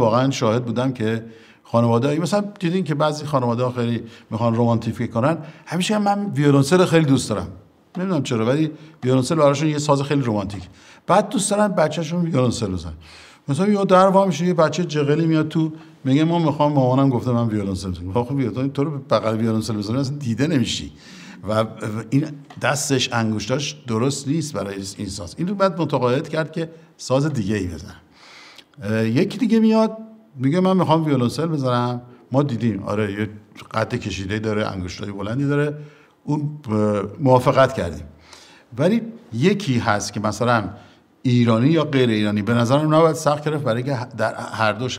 واقعا شاهد بودم که خانواده مثلا دیدین که بعضی خانواده خیلی میخوان رومانتیفیک کنن همیشه من ویولونسل خیلی دوست دارم نمیدونم چرا ولی ویولونسل براشون یه ساز خیلی رومانتیک بعد دوست دارن بچهشون ویولونسل بزن مثلا یه در میشه یه بچه جغلی میاد تو میگه ما میخوام مامانم گفته من ویولونسل بزنم خب بیاد خب، تو رو بغل ویولونسل بزنی دیده نمیشی و این دستش انگشتاش درست نیست برای این ساز این رو بعد متقاعد کرد که ساز دیگه ای بزن یکی دیگه میاد میگه من میخوام ویولونسل بزنم ما دیدیم آره یه قطع کشیده داره انگشتای بلندی داره اون موافقت کردیم ولی یکی هست که مثلا ایرانی یا غیر ایرانی به نظرم نباید سخت گرفت برای که در هر دوش